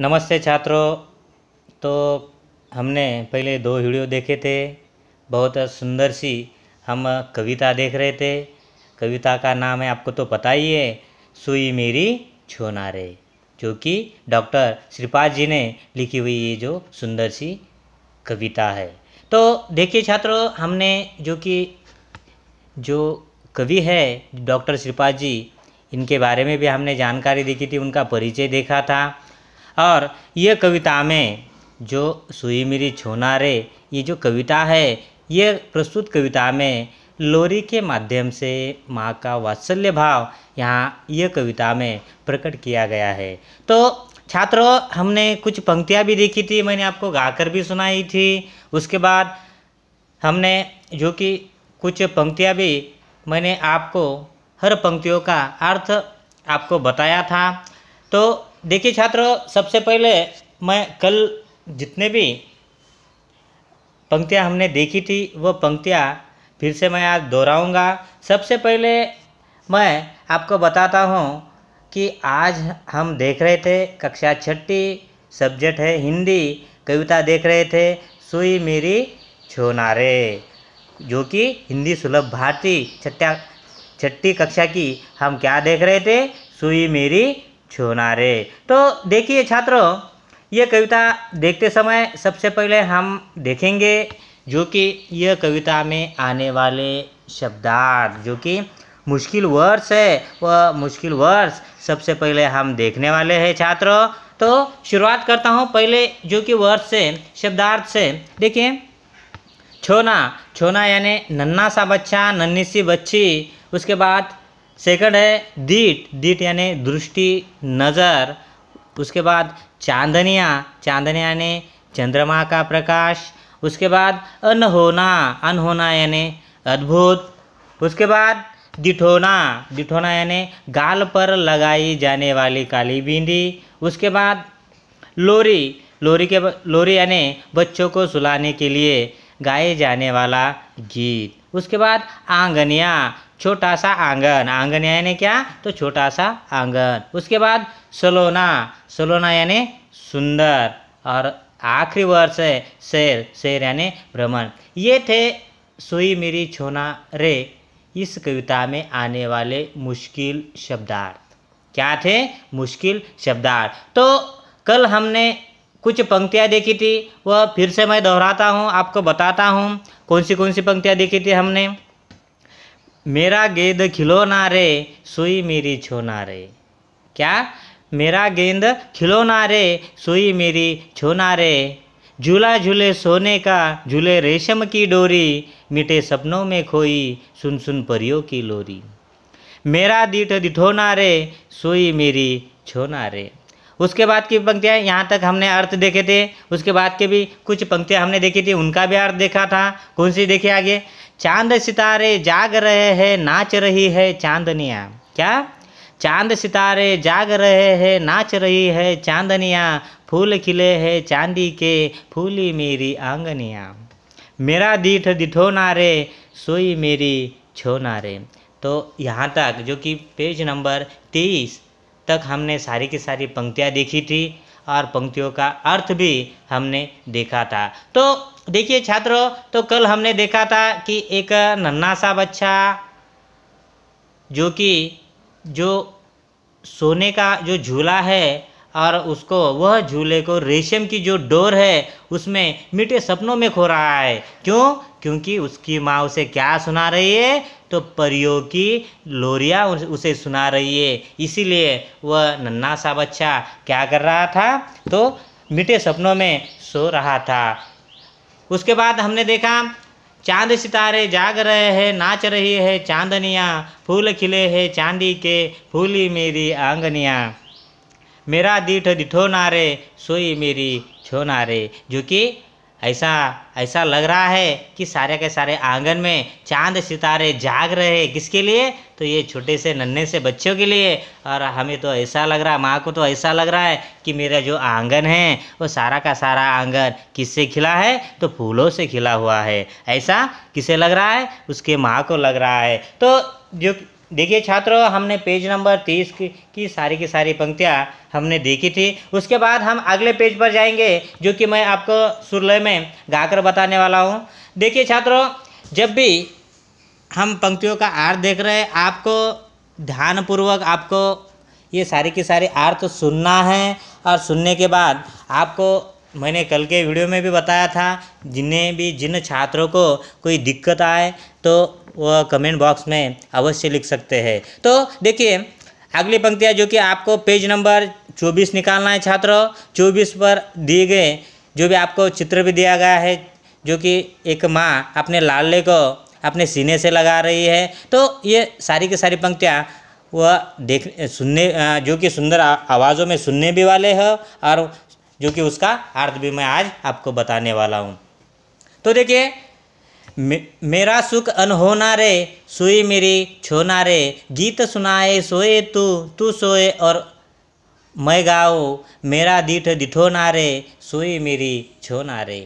नमस्ते छात्रों तो हमने पहले दो वीडियो देखे थे बहुत सुंदर सी हम कविता देख रहे थे कविता का नाम है आपको तो पता ही है सुई मेरी छोना रे जो कि डॉक्टर श्रीपाद जी ने लिखी हुई ये जो सुंदर सी कविता है तो देखिए छात्रों हमने जो कि जो कवि है डॉक्टर श्रीपाद जी इनके बारे में भी हमने जानकारी देखी थी उनका परिचय देखा था और ये कविता में जो सुई मेरी छोना रे ये जो कविता है ये प्रस्तुत कविता में लोरी के माध्यम से माँ का वात्सल्य भाव यहाँ यह कविता में प्रकट किया गया है तो छात्रों हमने कुछ पंक्तियाँ भी देखी थी मैंने आपको गाकर भी सुनाई थी उसके बाद हमने जो कि कुछ पंक्तियाँ भी मैंने आपको हर पंक्तियों का अर्थ आपको बताया था तो देखिए छात्रों सबसे पहले मैं कल जितने भी पंक्तियाँ हमने देखी थी वो पंक्तियाँ फिर से मैं आज दोहराऊंगा सबसे पहले मैं आपको बताता हूँ कि आज हम देख रहे थे कक्षा छठी सब्जेक्ट है हिंदी कविता देख रहे थे सुई मेरी छोनारे जो कि हिंदी सुलभ भारती छठा छठी कक्षा की हम क्या देख रहे थे सुई मेरी छूना रे तो देखिए छात्रों ये कविता देखते समय सबसे पहले हम देखेंगे जो कि यह कविता में आने वाले शब्दार्थ जो कि मुश्किल वर्ड्स है वह मुश्किल वर्ड्स सबसे पहले हम देखने वाले हैं छात्रों तो शुरुआत करता हूँ पहले जो कि वर्ड से शब्दार्थ से देखिए छोना छोना यानी नन्ना सा बच्चा नन्ही सी बच्ची उसके बाद सेकंड है दीट दीट यानी दृष्टि नज़र उसके बाद चांदनिया चांदनिया यानी चंद्रमा का प्रकाश उसके बाद अनहोना अनहोना यानी अद्भुत उसके बाद दिठोना दिठोना यानी गाल पर लगाई जाने वाली काली बिंदी उसके बाद लोरी लोरी के लोरी यानी बच्चों को सुलाने के लिए गाए जाने वाला गीत उसके बाद आंगनिया छोटा सा आंगन आंगन यानी क्या तो छोटा सा आंगन उसके बाद सलोना सलोना यानी सुंदर और आखिरी वर्ष है शेर शेर यानी भ्रमण ये थे सोई मेरी छोना रे इस कविता में आने वाले मुश्किल शब्दार्थ क्या थे मुश्किल शब्दार्थ तो कल हमने कुछ पंक्तियाँ देखी थी वह फिर से मैं दोहराता हूँ आपको बताता हूँ कौन सी कौन सी पंक्तियाँ देखी थी हमने मेरा गेंद खिलौना रे सुई मेरी छोना रे क्या मेरा गेंद खिलौना रे सुई मेरी छोना रे झूला झूले सोने का झूले रेशम की डोरी मिटे सपनों में खोई सुन सुन परियों की लोरी मेरा दीठ दिठोना रे सुई मेरी छोना रे उसके बाद की पंक्तियाँ यहाँ तक हमने अर्थ देखे थे उसके बाद के भी कुछ पंक्तियाँ हमने देखी थी उनका भी अर्थ देखा था कौन सी देखे आगे चांद सितारे जाग रहे हैं नाच रही है चांदनिया क्या चांद सितारे जाग रहे हैं नाच रही है चांदनिया फूल खिले हैं चांदी के फूली मेरी आंगनिया मेरा दीठ दिठो नारे सोई मेरी छो नारे तो यहाँ तक जो कि पेज नंबर तेईस तक हमने सारी की सारी पंक्तियाँ देखी थी और पंक्तियों का अर्थ भी हमने देखा था तो देखिए छात्रों तो कल हमने देखा था कि एक नन्ना सा बच्चा जो कि जो सोने का जो झूला है और उसको वह झूले को रेशम की जो डोर है उसमें मीठे सपनों में खो रहा है क्यों क्योंकि उसकी माँ उसे क्या सुना रही है तो परियों की लोरिया उसे सुना रही है इसीलिए वह नन्ना सा बच्चा क्या कर रहा था तो मीठे सपनों में सो रहा था उसके बाद हमने देखा चांद सितारे जाग रहे हैं नाच रही है चांदनियाँ फूल खिले हैं चांदी के फूली मेरी आंगनियाँ मेरा दीठ दिठो नारे सोई मेरी छो नारे जो कि ऐसा ऐसा लग रहा है कि सारे के सारे आंगन में चांद सितारे जाग रहे हैं किसके लिए तो ये छोटे से नन्हे से बच्चों के लिए और हमें तो ऐसा लग रहा है माँ को तो ऐसा लग रहा है कि मेरा जो आंगन है वो सारा का सारा आंगन किससे खिला है तो फूलों से खिला हुआ है ऐसा किसे लग रहा है उसके माँ को लग रहा है तो जो देखिए छात्रों हमने पेज नंबर तीस की, की सारी की सारी पंक्तियाँ हमने देखी थी उसके बाद हम अगले पेज पर जाएंगे जो कि मैं आपको सुरलय में गाकर बताने वाला हूँ देखिए छात्रों जब भी हम पंक्तियों का आर्थ देख रहे हैं आपको ध्यानपूर्वक आपको ये सारी की सारी आर्ट तो सुनना है और सुनने के बाद आपको मैंने कल के वीडियो में भी बताया था जिन्हें भी जिन छात्रों को कोई दिक्कत आए तो वह कमेंट बॉक्स में अवश्य लिख सकते हैं तो देखिए अगली पंक्तियाँ जो कि आपको पेज नंबर चौबीस निकालना है छात्रों चौबीस पर दिए गए जो भी आपको चित्र भी दिया गया है जो कि एक माँ अपने लाले को अपने सीने से लगा रही है तो ये सारी की सारी पंक्तियाँ वह देख सुनने जो कि सुंदर आवाज़ों में सुनने भी वाले हैं और जो कि उसका अर्थ भी मैं आज आपको बताने वाला हूँ तो देखिए मे, मेरा सुख अनहोना रे सुई मेरी छोना रे गीत सुनाए सोए तू तू सोए और मैं गाओ मेरा दीठ दिठो ना रे सोई मेरी छो ना रे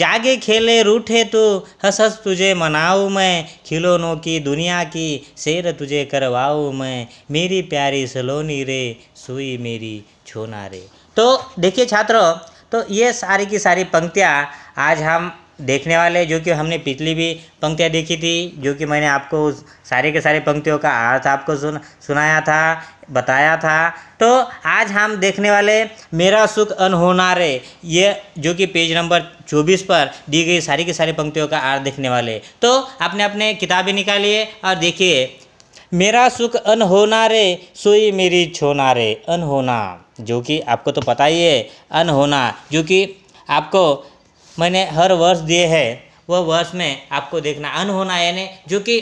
जागे खेले रूठे तू हंस हंस तुझे मनाऊँ मैं खिलौनों की दुनिया की शेर तुझे करवाऊँ मैं मेरी प्यारी सलोनी रे सोई मेरी छोना रे तो देखिए छात्रों तो ये सारी की सारी पंक्तियाँ आज हम देखने वाले जो कि हमने पिछली भी पंक्तियाँ देखी थी जो कि मैंने आपको सारे के सारे पंक्तियों का अर्थ आपको सुन सुनाया था बताया था तो आज हम देखने वाले मेरा सुख अनहोना रे ये जो कि पेज नंबर 24 पर दी गई सारी की सारी पंक्तियों का अर्थ देखने वाले तो आपने अपने किताबें निकालिए और देखिए मेरा सुख अनहोना रे सोई मेरी छोना रे अनहोना जो कि आपको तो पता ही है अनहोना जो कि आपको मैंने हर वर्ष दिए है वह वर्ष में आपको देखना अन होना यानी जो कि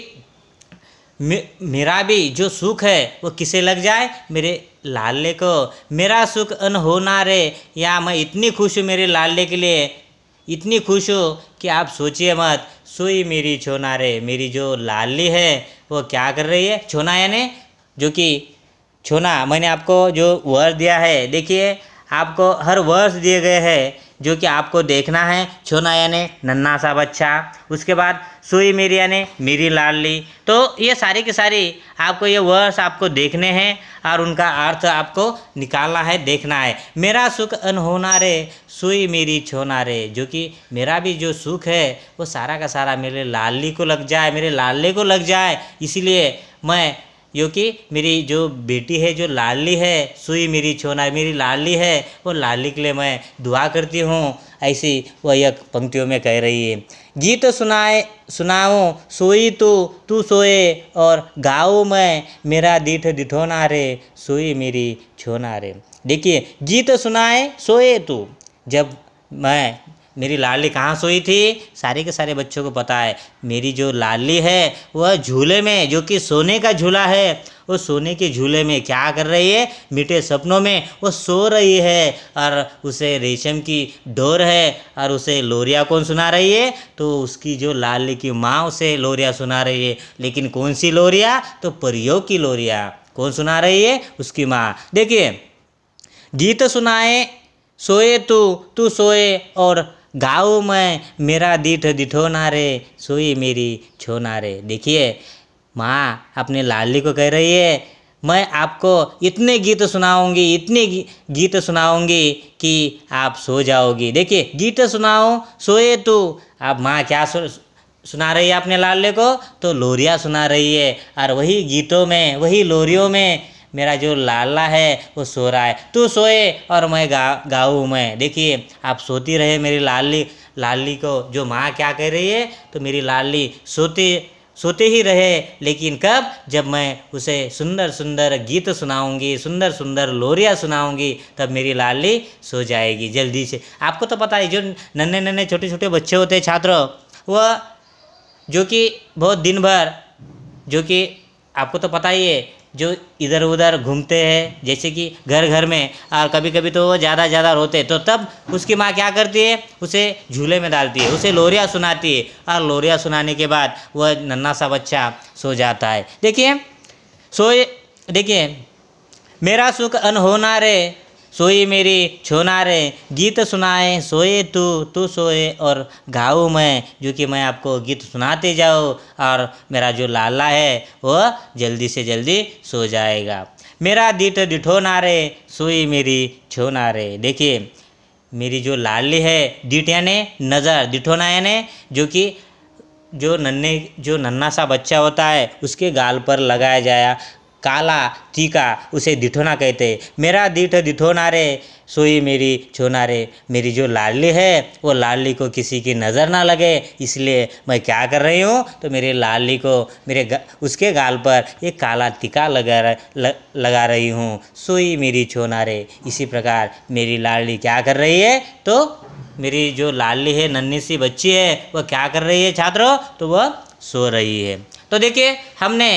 मेरा भी जो सुख है वो किसे लग जाए मेरे लाले को मेरा सुख अन होना रे या मैं इतनी खुश हूँ मेरे लाले के लिए इतनी खुश हूँ कि आप सोचिए मत सोई मेरी छोना रे मेरी जो लाली है वो क्या कर रही है छोना यानी जो कि छोना मैंने आपको जो वर्ष दिया है देखिए आपको हर वर्ष दिए गए हैं जो कि आपको देखना है छोना यानी नन्ना सा बच्चा उसके बाद सुई मेरी यानी मेरी लाडली तो ये सारी की सारी आपको ये वर्ड्स आपको देखने हैं और उनका अर्थ आपको निकालना है देखना है मेरा सुख अनहोना रे सुई मेरी छोना रे जो कि मेरा भी जो सुख है वो सारा का सारा मेरे लाली को लग जाए मेरे लाले को लग जाए इसीलिए मैं क्योंकि मेरी जो बेटी है जो लाली है सुई मेरी छोना मेरी लाली है वो लाली के लिए मैं दुआ करती हूँ ऐसी वह एक पंक्तियों में कह रही है गीत तो सुनाए सुनाओ सोई तो तू सोए और गाओ मैं मेरा दीठ दिठोना रे सोई मेरी छोना रे देखिए गीत तो सुनाए सोए तू जब मैं मेरी लाडली कहाँ सोई थी सारे के सारे बच्चों को पता है मेरी जो लाडली है वह झूले में जो कि सोने का झूला है वो सोने के झूले में क्या कर रही है मीठे सपनों में वो सो रही है और उसे रेशम की डोर है और उसे लोरिया कौन सुना रही है तो उसकी जो लाली की माँ उसे लोरिया सुना रही है लेकिन कौन सी लोरिया तो परियों की लोरिया कौन सुना रही है उसकी माँ देखिए गीत सुनाए सोए तू तू सोए और गाओ में मेरा दीठ दिठो नारे सोई मेरी छो रे देखिए माँ अपने लाली को कह रही है मैं आपको इतने गीत सुनाऊंगी इतने गीत सुनाऊंगी कि आप सो जाओगी देखिए गीत सुनाओ सोए तो आप माँ क्या सु, सुना रही है अपने लाले को तो लोरिया सुना रही है और वही गीतों में वही लोरियों में मेरा जो लाला है वो सो रहा है तू सोए और मैं गा गाऊँ मैं देखिए आप सोती रहे मेरी लाली लाली को जो माँ क्या कह रही है तो मेरी लाली सोती सोते ही रहे लेकिन कब जब मैं उसे सुंदर सुंदर गीत सुनाऊंगी सुंदर सुंदर लोरिया सुनाऊंगी तब मेरी लाली सो जाएगी जल्दी से आपको तो पता है जो नन्हे नन्हे छोटे छोटे बच्चे होते हैं छात्र वह जो कि बहुत दिन भर जो कि आपको तो पता ही है जो इधर उधर घूमते हैं जैसे कि घर घर में और कभी कभी तो वो ज़्यादा ज़्यादा रोते तो तब उसकी माँ क्या करती है उसे झूले में डालती है उसे लोरिया सुनाती है और लोरिया सुनाने के बाद वह नन्ना सा बच्चा सो जाता है देखिए सोए देखिए मेरा सुख अनहोना रे सोई मेरी रे गीत सुनाए सोए तू तू सोए और गाऊँ मैं जो कि मैं आपको गीत सुनाते जाऊँ और मेरा जो लाला है वह जल्दी से जल्दी सो जाएगा मेरा दीट डिठो नारे सोई मेरी छो नारे देखिए मेरी जो लाली है दीट यानी नज़र डिठोना यानी जो कि जो नन्हे जो नन्ना सा बच्चा होता है उसके गाल पर लगाया जाया काला तीका उसे दिठोना कहते मेरा दिठ दिठोना रे सोई मेरी छोना रे मेरी जो लाडली है वो लाडली को किसी की नज़र ना लगे इसलिए मैं क्या कर रही हूँ तो मेरे लाडली को मेरे गा, उसके गाल पर एक काला टीका लगा ल, लगा रही हूँ सोई मेरी छोना रे इसी प्रकार मेरी लाडली क्या कर रही है तो मेरी जो लाडली है नन्ही सी बच्ची है वह क्या कर रही है छात्रों तो वह सो रही है तो देखिए हमने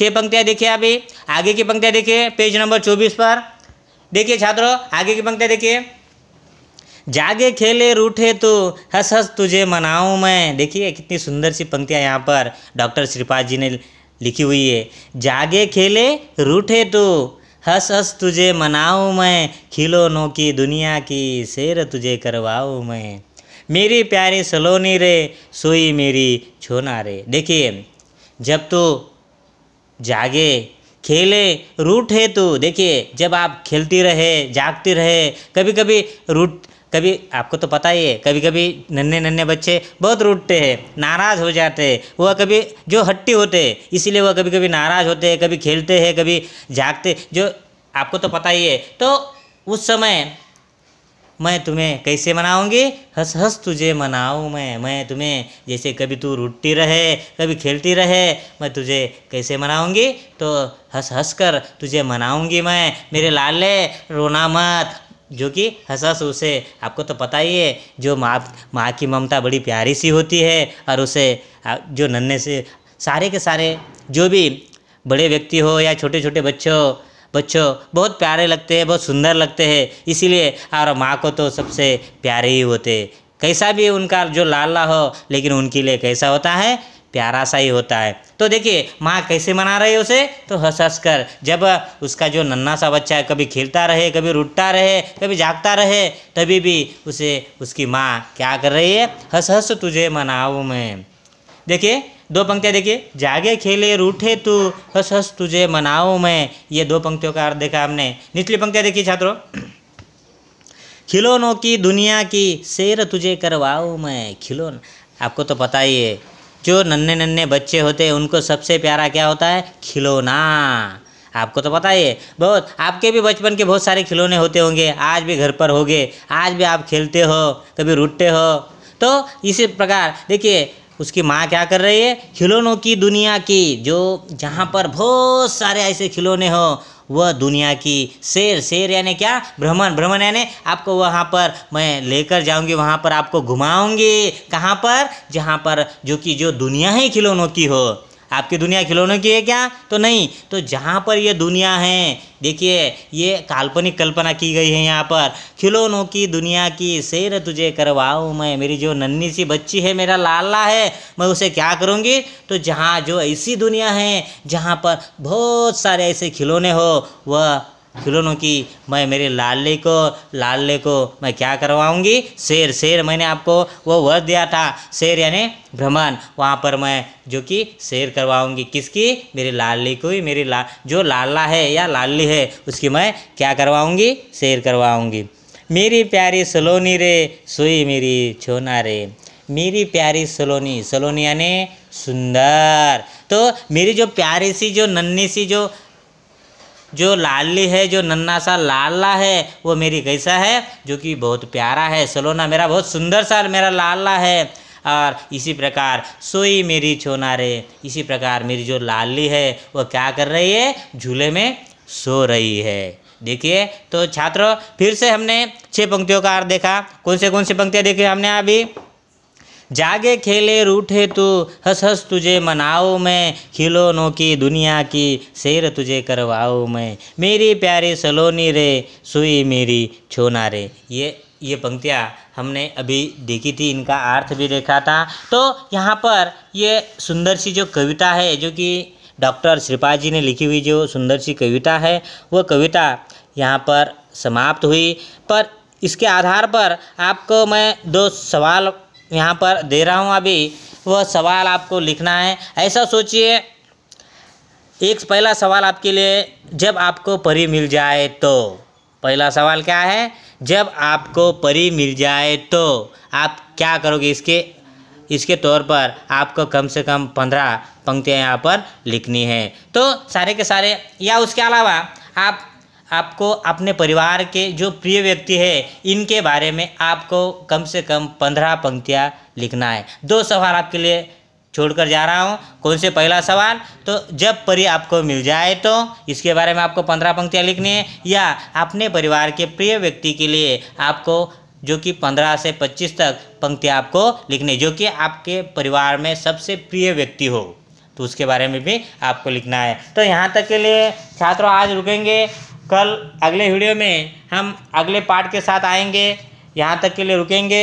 छह पंक्तियां देखिए अभी आगे की पंक्तियां देखिए पेज नंबर चौबीस पर देखिए छात्रों आगे की पंक्तियां देखिए जागे खेले रूठे तो हंस हंस तुझे मनाऊं मैं देखिए कितनी सुंदर सी पंक्तियां यहाँ पर डॉक्टर श्रीपाद जी ने लिखी हुई है जागे खेले रूठे तो हंस हंस तुझे मनाऊं मैं खिलौनों की दुनिया की सैर तुझे करवाऊं मैं मेरी प्यारी सलोनी रे सोई मेरी छोना रे देखिए जब तू जागे खेले रूट है तो देखिए जब आप खेलती रहे जागती रहे कभी कभी रूट कभी आपको तो पता ही है कभी कभी नन्हे नन्हे बच्चे बहुत रूटते हैं नाराज़ हो जाते हैं वह कभी जो हट्टी होते हैं इसीलिए वह कभी कभी नाराज़ होते हैं कभी खेलते हैं कभी जागते जो आपको तो पता ही है तो उस समय मैं तुम्हें कैसे मनाऊंगी हंस हंस तुझे मनाऊँ मैं मैं तुम्हें जैसे कभी तू रुटती रहे कभी खेलती रहे मैं तुझे कैसे मनाऊंगी तो हंस हंस कर तुझे मनाऊंगी मैं मेरे लाले रोना मत जो कि हंस उसे आपको तो पता ही है जो माँ माँ की ममता बड़ी प्यारी सी होती है और उसे जो नन्हे से सारे के सारे जो भी बड़े व्यक्ति हो या छोटे छोटे बच्चे हो बच्चों बहुत प्यारे लगते हैं बहुत सुंदर लगते हैं इसीलिए और माँ को तो सबसे प्यारे ही होते कैसा भी उनका जो लाल हो लेकिन उनके लिए कैसा होता है प्यारा सा ही होता है तो देखिए माँ कैसे मना रही है उसे तो हंस हंस कर जब उसका जो नन्ना सा बच्चा है कभी खेलता रहे कभी रुटता रहे कभी जागता रहे तभी भी उसे उसकी माँ क्या कर रही है हंस हंस तुझे मनाऊ मैं देखिए दो पंक्तियाँ देखिए जागे खेले रूठे तू हंस हंस तुझे मनाओ मैं ये दो पंक्तियों का अर्थ देखा हमने निचली पंक्तियाँ देखिए छात्रों खिलौनों की दुनिया की शेर तुझे करवाओ मैं खिलौन आपको तो पता ही है जो नन्हे नन्हे बच्चे होते हैं उनको सबसे प्यारा क्या होता है खिलौना आपको तो पता ही है बहुत आपके भी बचपन के बहुत सारे खिलौने होते होंगे आज भी घर पर होंगे आज भी आप खेलते हो कभी रूटते हो तो इसी प्रकार देखिए उसकी माँ क्या कर रही है खिलौनों की दुनिया की जो जहाँ पर बहुत सारे ऐसे खिलौने हो वह दुनिया की शेर शेर यानी क्या भ्रमण भ्रमण यानी आपको वहाँ पर मैं लेकर जाऊँगी वहाँ पर आपको घुमाऊँगी कहाँ पर जहाँ पर जो कि जो दुनिया ही खिलौनों की हो आपकी दुनिया खिलौनों की है क्या तो नहीं तो जहाँ पर ये दुनिया है देखिए ये काल्पनिक कल्पना की गई है यहाँ पर खिलौनों की दुनिया की सैर तुझे करवाऊँ मैं मेरी जो नन्ही सी बच्ची है मेरा लाला है मैं उसे क्या करूँगी तो जहाँ जो ऐसी दुनिया है जहाँ पर बहुत सारे ऐसे खिलौने हो वह खिलौनों की मैं मेरे लाले को लाले को मैं क्या करवाऊंगी शेर शेर मैंने आपको वो वर दिया था शेर यानी भ्रमण वहाँ पर मैं जो कि शेर करवाऊंगी किसकी मेरे लाली को ही मेरी ला जो लाला है या लाली है उसकी मैं क्या करवाऊंगी शेर करवाऊंगी मेरी प्यारी सलोनी रे सोई मेरी छोना रे मेरी प्यारी सलोनी सलोनी यानी सुंदर तो मेरी जो प्यारी सी जो नन्ही सी जो जो लाली है जो नन्ना सा लाला है वो मेरी कैसा है जो कि बहुत प्यारा है सलोना मेरा बहुत सुंदर सा मेरा लाला है और इसी प्रकार सोई मेरी छोना रे इसी प्रकार मेरी जो लाली है वो क्या कर रही है झूले में सो रही है देखिए तो छात्रों फिर से हमने छः पंक्तियों का अर्थ देखा कौन से कौन सी पंक्तियाँ देखी हमने अभी जागे खेले रूठे तू हस हस तुझे मनाओ मैं खिलौनों की दुनिया की सैर तुझे करवाओ मैं मेरी प्यारी सलोनी रे सुई मेरी छोना रे ये ये पंक्तियाँ हमने अभी देखी थी इनका अर्थ भी देखा था तो यहाँ पर ये सुंदर सी जो कविता है जो कि डॉक्टर श्रीपाद जी ने लिखी हुई जो सुंदर सी कविता है वह कविता यहाँ पर समाप्त हुई पर इसके आधार पर आपको मैं दो सवाल यहाँ पर दे रहा हूँ अभी वह सवाल आपको लिखना है ऐसा सोचिए एक पहला सवाल आपके लिए जब आपको परी मिल जाए तो पहला सवाल क्या है जब आपको परी मिल जाए तो आप क्या करोगे इसके इसके तौर पर आपको कम से कम पंद्रह पंक्तियाँ यहाँ पर लिखनी है तो सारे के सारे या उसके अलावा आप आपको अपने परिवार के जो प्रिय व्यक्ति है इनके बारे में आपको कम से कम पंद्रह पंक्तियाँ लिखना है दो सवाल आपके लिए छोड़कर जा रहा हूँ कौन से पहला सवाल तो जब परी आपको मिल जाए तो इसके बारे में आपको पंद्रह पंक्तियाँ लिखनी है या अपने परिवार के प्रिय व्यक्ति के लिए आपको जो कि पंद्रह से पच्चीस तक पंक्तियाँ आपको लिखनी जो कि आपके परिवार में सबसे प्रिय व्यक्ति हो तो उसके बारे में भी आपको लिखना है तो यहाँ तक के लिए छात्रों आज रुकेंगे कल अगले वीडियो में हम अगले पार्ट के साथ आएंगे यहाँ तक के लिए रुकेंगे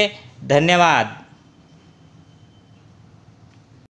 धन्यवाद